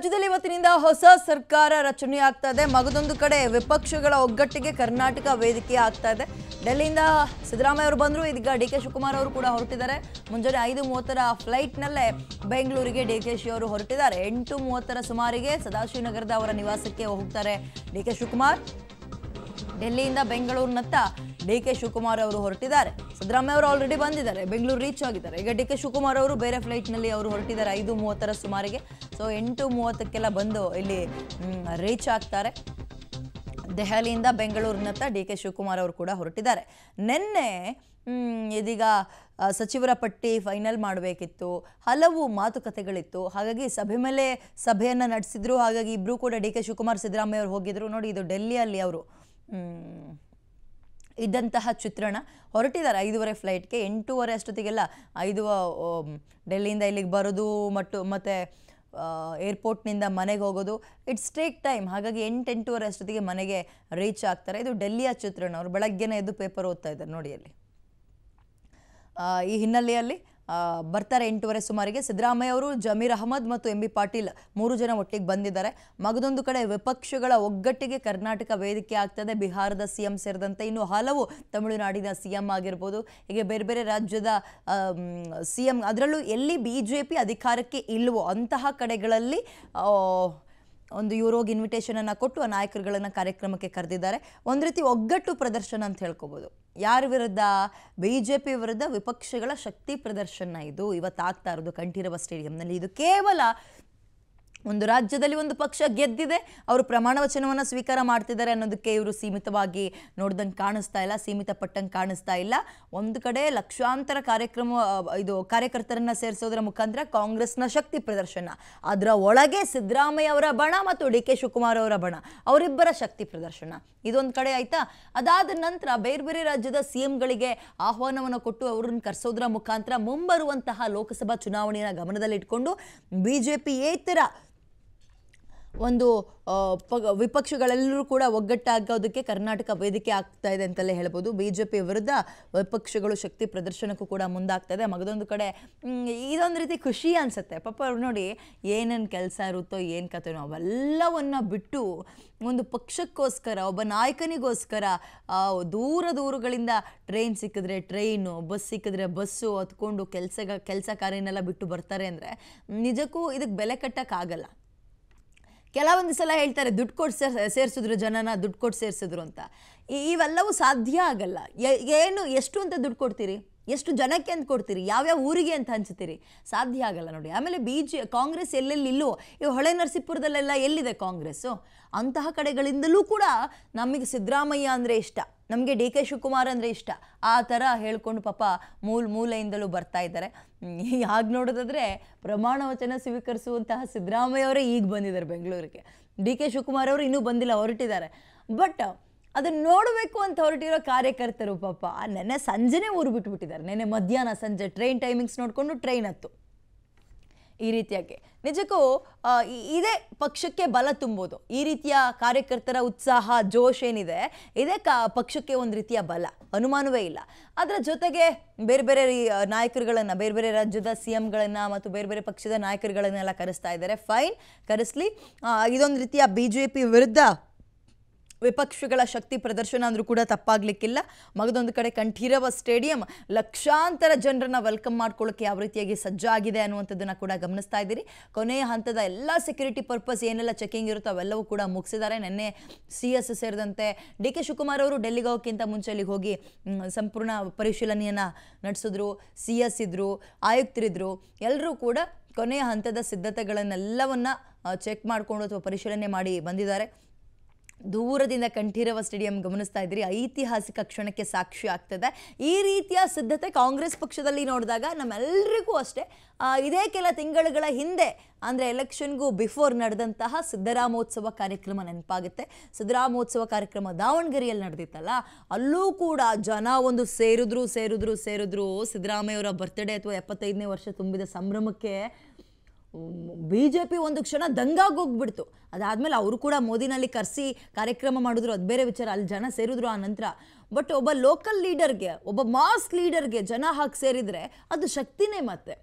ರಾಜ್ಯದಲ್ಲಿ ಇವತ್ತಿನಿಂದ ಹೊಸ ಸರ್ಕಾರ ರಚನೆ ಆಗ್ತಾ ಇದೆ ಮಗದೊಂದು ಕಡೆ ವಿಪಕ್ಷಗಳ ಒಗ್ಗಟ್ಟಿಗೆ ಕರ್ನಾಟಕ ವೇದಿಕೆ ಆಗ್ತಾ ಇದೆ ಡೆಲ್ಲಿಯಿಂದ ಸಿದ್ದರಾಮಯ್ಯ ಅವರು ಬಂದರು ಇದೀಗ ಡಿ ಕೆ ಶಿವಕುಮಾರ್ ಅವರು ಕೂಡ ಹೊರಟಿದ್ದಾರೆ ಮುಂಜಾನೆ ಐದು ಮೂವತ್ತರ ಫ್ಲೈಟ್ನಲ್ಲೇ ಬೆಂಗಳೂರಿಗೆ ಡಿ ಕೆ ಶಿ ಅವರು ಹೊರಟಿದ್ದಾರೆ ಎಂಟು ಮೂವತ್ತರ ಸುಮಾರಿಗೆ ಸದಾಶಿವನಗರದ ಅವರ ನಿವಾಸಕ್ಕೆ ಹೋಗ್ತಾರೆ ಡಿ ಕೆ ಶಿವಕುಮಾರ್ ಡೆಲ್ಲಿಯಿಂದ ಬೆಂಗಳೂರಿನತ್ತ ಡಿ ಕೆ ಶಿವಕುಮಾರ್ ಅವರು ಹೊರಟಿದ್ದಾರೆ ಸಿದ್ದರಾಮಯ್ಯ ಅವರು ಆಲ್ರೆಡಿ ಬಂದಿದ್ದಾರೆ ಬೆಂಗಳೂರು ರೀಚ್ ಆಗಿದ್ದಾರೆ ಈಗ ಡಿ ಕೆ ಶಿವಕುಮಾರ್ ಅವರು ಬೇರೆ ನಲ್ಲಿ ಅವರು ಹೊರಟಿದ್ದಾರೆ ಐದು ಮೂವತ್ತರ ಸುಮಾರಿಗೆ ಸೊ ಎಂಟು ಮೂವತ್ತಕ್ಕೆಲ್ಲ ಬಂದು ಇಲ್ಲಿ ರೀಚ್ ಆಗ್ತಾರೆ ದೆಹಲಿಯಿಂದ ಬೆಂಗಳೂರಿನತ್ತ ಡಿ ಕೆ ಶಿವಕುಮಾರ್ ಅವರು ಕೂಡ ಹೊರಟಿದ್ದಾರೆ ನಿನ್ನೆ ಇದೀಗ ಸಚಿವರ ಪಟ್ಟಿ ಫೈನಲ್ ಮಾಡಬೇಕಿತ್ತು ಹಲವು ಮಾತುಕತೆಗಳಿತ್ತು ಹಾಗಾಗಿ ಸಭೆ ಮೇಲೆ ಸಭೆಯನ್ನು ನಡೆಸಿದ್ರು ಹಾಗಾಗಿ ಇಬ್ಬರೂ ಕೂಡ ಡಿ ಕೆ ಶಿವಕುಮಾರ್ ಸಿದ್ದರಾಮಯ್ಯ ಅವರು ಹೋಗಿದ್ರು ನೋಡಿ ಇದು ಡೆಲ್ಲಿಯಲ್ಲಿ ಅವರು ಇದ್ದಂತಹ ಚಿತ್ರಣ ಹೊರಟಿದ್ದಾರೆ ಐದೂವರೆ ಫ್ಲೈಟ್ಗೆ ಎಂಟೂವರೆ ಅಷ್ಟೊತ್ತಿಗೆಲ್ಲ ಐದು ಡೆಲ್ಲಿಯಿಂದ ಇಲ್ಲಿಗೆ ಬರೋದು ಮತ್ತು ಮತ್ತು ಏರ್ಪೋರ್ಟ್ನಿಂದ ಮನೆಗೆ ಹೋಗೋದು ಇಟ್ಸ್ ಟೇಕ್ ಟೈಮ್ ಹಾಗಾಗಿ ಎಂಟು ಅಷ್ಟೊತ್ತಿಗೆ ಮನೆಗೆ ರೀಚ್ ಆಗ್ತಾರೆ ಇದು ಡೆಲ್ಲಿಯ ಚಿತ್ರಣ ಅವರು ಬೆಳಗ್ಗೆನೇ ಎದ್ದು ಪೇಪರ್ ಓದ್ತಾ ಇದ್ದಾರೆ ನೋಡಿ ಅಲ್ಲಿ ಈ ಹಿನ್ನೆಲೆಯಲ್ಲಿ ಬರ್ತಾರೆ ಎಂಟೂವರೆ ಸುಮಾರಿಗೆ ಸಿದ್ದರಾಮಯ್ಯ ಅವರು ಜಮೀರ್ ಅಹಮದ್ ಮತ್ತು ಎಂ ಬಿ ಪಾಟೀಲ್ ಮೂರು ಜನ ಒಟ್ಟಿಗೆ ಬಂದಿದ್ದಾರೆ ಮಗದೊಂದು ಕಡೆ ವಿಪಕ್ಷಗಳ ಒಗ್ಗಟ್ಟಿಗೆ ಕರ್ನಾಟಕ ವೇದಿಕೆ ಆಗ್ತದೆ ಬಿಹಾರದ ಸಿಎಂ ಸೇರಿದಂತೆ ಇನ್ನು ಹಲವು ತಮಿಳುನಾಡಿನ ಸಿಎಂ ಆಗಿರ್ಬೋದು ಹೀಗೆ ಬೇರೆ ಬೇರೆ ರಾಜ್ಯದ ಸಿಎಂ ಅದರಲ್ಲೂ ಎಲ್ಲಿ ಬಿ ಜೆ ಪಿ ಅಧಿಕಾರಕ್ಕೆ ಇಲ್ಲವೋ ಅಂತಹ ಕಡೆಗಳಲ್ಲಿ ಒಂದು ಯುರೋಗೆ ಇನ್ವಿಟೇಷನನ್ನು ಕೊಟ್ಟು ಆ ನಾಯಕರುಗಳನ್ನು ಕಾರ್ಯಕ್ರಮಕ್ಕೆ ಕರೆದಿದ್ದಾರೆ ಒಂದು ರೀತಿ ಒಗ್ಗಟ್ಟು ಪ್ರದರ್ಶನ ಅಂತ ಹೇಳ್ಕೋಬೋದು ಯಾರ ವಿರುದ್ಧ ಬಿ ವಿರುದ್ಧ ವಿಪಕ್ಷಗಳ ಶಕ್ತಿ ಪ್ರದರ್ಶನ ಇದು ಇವತ್ತಾಗ್ತಾ ಇರೋದು ಕಂಠೀರವ ಸ್ಟೇಡಿಯಂನಲ್ಲಿ ಇದು ಕೇವಲ ಒಂದು ರಾಜ್ಯದಲ್ಲಿ ಒಂದು ಪಕ್ಷ ಗೆದ್ದಿದೆ ಅವರು ಪ್ರಮಾಣ ವಚನವನ್ನು ಸ್ವೀಕಾರ ಮಾಡ್ತಿದ್ದಾರೆ ಅನ್ನೋದಕ್ಕೆ ಇವರು ಸೀಮಿತವಾಗಿ ನೋಡ್ದಂಗೆ ಕಾಣಿಸ್ತಾ ಇಲ್ಲ ಸೀಮಿತ ಪಟ್ಟಂಗೆ ಕಾಣಿಸ್ತಾ ಇಲ್ಲ ಒಂದು ಕಡೆ ಲಕ್ಷಾಂತರ ಕಾರ್ಯಕ್ರಮ ಇದು ಕಾರ್ಯಕರ್ತರನ್ನ ಸೇರಿಸೋದ್ರ ಮುಖಾಂತರ ಕಾಂಗ್ರೆಸ್ನ ಶಕ್ತಿ ಪ್ರದರ್ಶನ ಅದರ ಒಳಗೆ ಸಿದ್ದರಾಮಯ್ಯ ಅವರ ಬಣ ಮತ್ತು ಡಿ ಕೆ ಶಿವಕುಮಾರ್ ಅವರ ಬಣ ಅವರಿಬ್ಬರ ಶಕ್ತಿ ಪ್ರದರ್ಶನ ಇದೊಂದು ಕಡೆ ಆಯ್ತಾ ಅದಾದ ನಂತರ ಬೇರೆ ಬೇರೆ ರಾಜ್ಯದ ಸಿ ಎಂಗಳಿಗೆ ಆಹ್ವಾನವನ್ನು ಕೊಟ್ಟು ಅವ್ರನ್ನ ಕರೆಸೋದ್ರ ಮುಖಾಂತರ ಮುಂಬರುವಂತಹ ಲೋಕಸಭಾ ಚುನಾವಣೆಯ ಗಮನದಲ್ಲಿಟ್ಕೊಂಡು ಬಿ ಜೆ ಏತರ ಒಂದು ವಿಪಕ್ಷಗಳೆಲ್ಲರೂ ಕೂಡ ಒಗ್ಗಟ್ಟಾಗೋದಕ್ಕೆ ಕರ್ನಾಟಕ ವೇದಿಕೆ ಆಗ್ತಾ ಇದೆ ಅಂತಲೇ ಹೇಳ್ಬೋದು ಬಿ ಜೆ ಪಿ ವಿರುದ್ಧ ವಿಪಕ್ಷಗಳು ಶಕ್ತಿ ಪ್ರದರ್ಶನಕ್ಕೂ ಕೂಡ ಮುಂದಾಗ್ತಾ ಇದೆ ಮಗದೊಂದು ಕಡೆ ಇದೊಂದು ರೀತಿ ಖುಷಿ ಅನಿಸುತ್ತೆ ಪಾಪ ನೋಡಿ ಏನೇನು ಕೆಲಸ ಇರುತ್ತೋ ಏನು ಕಥೆನೋ ಅವೆಲ್ಲವನ್ನು ಬಿಟ್ಟು ಒಂದು ಪಕ್ಷಕ್ಕೋಸ್ಕರ ಒಬ್ಬ ನಾಯಕನಿಗೋಸ್ಕರ ದೂರ ದೂರಗಳಿಂದ ಟ್ರೈನ್ ಸಿಕ್ಕಿದ್ರೆ ಟ್ರೈನು ಬಸ್ ಸಿಕ್ಕಿದ್ರೆ ಬಸ್ಸು ಹತ್ಕೊಂಡು ಕೆಲಸ ಕೆಲಸ ಕಾರ್ಯನೆಲ್ಲ ಬಿಟ್ಟು ಬರ್ತಾರೆ ಅಂದರೆ ನಿಜಕ್ಕೂ ಇದಕ್ಕೆ ಬೆಲೆ ಕಟ್ಟೋಕ್ಕಾಗಲ್ಲ ಕೆಲವೊಂದು ಸಲ ಹೇಳ್ತಾರೆ ದುಡ್ಡು ಕೊಟ್ಟು ಸೇರ್ ಸೇರಿಸಿದ್ರು ಜನನ ದುಡ್ಡು ಕೊಟ್ಟು ಸೇರಿಸಿದ್ರು ಅಂತ ಇವೆಲ್ಲವೂ ಸಾಧ್ಯ ಆಗಲ್ಲ ಏನು ಎಷ್ಟು ಅಂತ ದುಡ್ಡು ಕೊಡ್ತೀರಿ ಎಷ್ಟು ಜನಕ್ಕೆ ಅಂತ ಕೊಡ್ತೀರಿ ಯಾವ್ಯಾವ ಊರಿಗೆ ಅಂತ ಹಂಚ್ತೀರಿ ಸಾಧ್ಯ ಆಗಲ್ಲ ನೋಡಿ ಆಮೇಲೆ ಬಿ ಜೆ ಕಾಂಗ್ರೆಸ್ ಎಲ್ಲೆಲ್ಲಿಲ್ಲೋ ಇವು ಹೊಳೆ ನರಸೀಪುರದಲ್ಲೆಲ್ಲ ಎಲ್ಲಿದೆ ಕಾಂಗ್ರೆಸ್ಸು ಅಂತಹ ಕಡೆಗಳಿಂದಲೂ ಕೂಡ ನಮಗೆ ಸಿದ್ದರಾಮಯ್ಯ ಅಂದರೆ ಇಷ್ಟ ನಮಗೆ ಡಿ ಕೆ ಶಿವಕುಮಾರ್ ಅಂದರೆ ಇಷ್ಟ ಆ ಥರ ಹೇಳ್ಕೊಂಡು ಪಾಪ ಮೂಲ ಮೂಲೆಯಿಂದಲೂ ಬರ್ತಾ ಇದ್ದಾರೆ ಹಾಗೆ ನೋಡೋದಾದರೆ ಪ್ರಮಾಣ ವಚನ ಸ್ವೀಕರಿಸುವಂತಹ ಸಿದ್ದರಾಮಯ್ಯ ಅವರೇ ಈಗ ಬಂದಿದ್ದಾರೆ ಬೆಂಗಳೂರಿಗೆ ಡಿ ಕೆ ಶಿವಕುಮಾರ್ ಅವರು ಇನ್ನೂ ಬಂದಿಲ್ಲ ಹೊರಟಿದ್ದಾರೆ ಬಟ್ ಅದನ್ನ ನೋಡಬೇಕು ಅಂತ ಹೊರಟಿರೋ ಕಾರ್ಯಕರ್ತರು ಪಾಪ ನೆನ್ನೆ ಸಂಜೆನೇ ಊರು ಬಿಟ್ಬಿಟ್ಟಿದ್ದಾರೆ ನೆನ್ನೆ ಮಧ್ಯಾಹ್ನ ಸಂಜೆ ಟ್ರೈನ್ ಟೈಮಿಂಗ್ಸ್ ನೋಡಿಕೊಂಡು ಟ್ರೈನ್ ಹತ್ತು ಈ ರೀತಿಯಾಗಿ ನಿಜಕ್ಕೂ ಇದೇ ಪಕ್ಷಕ್ಕೆ ಬಲ ತುಂಬೋದು ಈ ರೀತಿಯ ಕಾರ್ಯಕರ್ತರ ಉತ್ಸಾಹ ಜೋಶ್ ಏನಿದೆ ಇದೇ ಪಕ್ಷಕ್ಕೆ ಒಂದು ರೀತಿಯ ಬಲ ಅನುಮಾನವೇ ಇಲ್ಲ ಅದರ ಜೊತೆಗೆ ಬೇರೆ ಬೇರೆ ನಾಯಕರುಗಳನ್ನು ಬೇರೆ ಬೇರೆ ರಾಜ್ಯದ ಸಿ ಎಂಗಳನ್ನು ಮತ್ತು ಬೇರೆ ಬೇರೆ ಪಕ್ಷದ ನಾಯಕರುಗಳನ್ನೆಲ್ಲ ಕರೆಸ್ತಾ ಇದ್ದಾರೆ ಫೈನ್ ಕರೆಸ್ಲಿ ಇದೊಂದು ರೀತಿಯ ಬಿ ಜೆ ಪಿ ವಿರುದ್ಧ ವಿಪಕ್ಷಗಳ ಶಕ್ತಿ ಪ್ರದರ್ಶನ ಅಂದರೂ ಕೂಡ ತಪ್ಪಾಗಲಿಕ್ಕಿಲ್ಲ ಮಗದೊಂದು ಕಡೆ ಕಂಠೀರವ ಸ್ಟೇಡಿಯಂ ಲಕ್ಷಾಂತರ ಜನರನ್ನ ವೆಲ್ಕಮ್ ಮಾಡ್ಕೊಳ್ಳೋಕೆ ಯಾವ ರೀತಿಯಾಗಿ ಸಜ್ಜಾಗಿದೆ ಅನ್ನುವಂಥದ್ದನ್ನು ಕೂಡ ಗಮನಿಸ್ತಾ ಇದ್ದೀರಿ ಕೊನೆಯ ಹಂತದ ಎಲ್ಲ ಸೆಕ್ಯೂರಿಟಿ ಪರ್ಪಸ್ ಏನೆಲ್ಲ ಚೆಕಿಂಗ್ ಇರುತ್ತೋ ಅವೆಲ್ಲವೂ ಕೂಡ ಮುಗಿಸಿದ್ದಾರೆ ನಿನ್ನೆ ಸಿ ಎಸ್ ಸೇರಿದಂತೆ ಡಿ ಕೆ ಶಿವಕುಮಾರ್ ಅವರು ಡೆಲ್ಲಿಗೆ ಹೋಗೋಕ್ಕಿಂತ ಮುಂಚೆ ಅಲ್ಲಿಗೆ ಹೋಗಿ ಸಂಪೂರ್ಣ ಪರಿಶೀಲನೆಯನ್ನು ನಡೆಸಿದ್ರು ಸಿ ಎಸ್ ಇದ್ದರು ಆಯುಕ್ತರಿದ್ದರು ಎಲ್ಲರೂ ಕೂಡ ಕೊನೆಯ ಹಂತದ ಸಿದ್ಧತೆಗಳನ್ನೆಲ್ಲವನ್ನು ಚೆಕ್ ಮಾಡಿಕೊಂಡು ಅಥವಾ ಪರಿಶೀಲನೆ ಮಾಡಿ ಬಂದಿದ್ದಾರೆ ದೂರದಿಂದ ಕಂಠೀರವ ಸ್ಟೇಡಿಯಂ ಗಮನಿಸ್ತಾ ಇದ್ದೀರಿ ಐತಿಹಾಸಿಕ ಕ್ಷಣಕ್ಕೆ ಸಾಕ್ಷಿ ಆಗ್ತದೆ ಈ ರೀತಿಯ ಸಿದ್ಧತೆ ಕಾಂಗ್ರೆಸ್ ಪಕ್ಷದಲ್ಲಿ ನೋಡಿದಾಗ ನಮ್ಮೆಲ್ಲರಿಗೂ ಅಷ್ಟೇ ಇದೇ ಕೆಲ ತಿಂಗಳುಗಳ ಹಿಂದೆ ಅಂದರೆ ಎಲೆಕ್ಷನ್ಗೂ ಬಿಫೋರ್ ನಡೆದಂತಹ ಸಿದ್ದರಾಮೋತ್ಸವ ಕಾರ್ಯಕ್ರಮ ನೆನಪಾಗುತ್ತೆ ಸಿದ್ದರಾಮೋತ್ಸವ ಕಾರ್ಯಕ್ರಮ ದಾವಣಗೆರೆಯಲ್ಲಿ ನಡೆದಿತ್ತಲ್ಲ ಅಲ್ಲೂ ಕೂಡ ಜನ ಒಂದು ಸೇರಿದ್ರು ಸೇರಿದ್ರು ಸೇರಿದ್ರು ಸಿದ್ದರಾಮಯ್ಯವರ ಬರ್ತ್ಡೇ ಅಥವಾ ಎಪ್ಪತ್ತೈದನೇ ವರ್ಷ ತುಂಬಿದ ಸಂಭ್ರಮಕ್ಕೆ ಬಿ ಜೆ ಪಿ ಒಂದು ಕ್ಷಣ ದಂಗಾಗೋಗ್ಬಿಡ್ತು ಅದಾದಮೇಲೆ ಅವರು ಕೂಡ ಮೋದಿನಲ್ಲಿ ಕರೆಸಿ ಕಾರ್ಯಕ್ರಮ ಮಾಡಿದ್ರು ಅದು ಬೇರೆ ವಿಚಾರ ಅಲ್ಲಿ ಜನ ಸೇರಿದ್ರು ಆ ನಂತರ ಬಟ್ ಒಬ್ಬ ಲೋಕಲ್ ಲೀಡರ್ಗೆ ಒಬ್ಬ ಮಾಸ್ ಲೀಡರ್ಗೆ ಜನ ಹಾಕಿ ಸೇರಿದರೆ ಅದು ಶಕ್ತಿನೇ ಮತ್ತೆ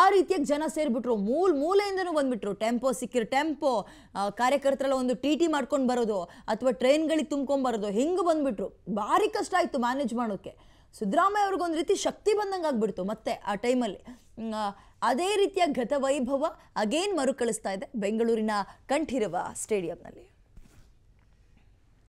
ಆ ರೀತಿಯಾಗಿ ಜನ ಸೇರಿಬಿಟ್ರು ಮೂಲ ಮೂಲೆಯಿಂದನೂ ಬಂದುಬಿಟ್ರು ಟೆಂಪೋ ಸಿಕ್ಕಿರೋ ಟೆಂಪೋ ಕಾರ್ಯಕರ್ತರೆಲ್ಲ ಒಂದು ಟಿ ಟಿ ಮಾಡ್ಕೊಂಡು ಬರೋದು ಅಥವಾ ಟ್ರೈನ್ಗಳಿಗೆ ತುಂಬ್ಕೊಂಬರೋದು ಹಿಂಗೆ ಬಂದುಬಿಟ್ರು ಭಾರಿ ಕಷ್ಟ ಆಯಿತು ಮ್ಯಾನೇಜ್ ಮಾಡೋಕ್ಕೆ ಸಿದ್ದರಾಮಯ್ಯ ಅವ್ರಿಗೊಂದು ರೀತಿ ಶಕ್ತಿ ಬಂದಂಗೆ ಆಗಿಬಿಡ್ತು ಮತ್ತೆ ಆ ಟೈಮಲ್ಲಿ ಅದೇ ರೀತಿಯ ಗತವೈಭವ ಅಗೇನ್ ಮರುಕಳಿಸ್ತಾ ಇದೆ ಬೆಂಗಳೂರಿನ ಕಂಠೀರವ ಸ್ಟೇಡಿಯಂನಲ್ಲಿ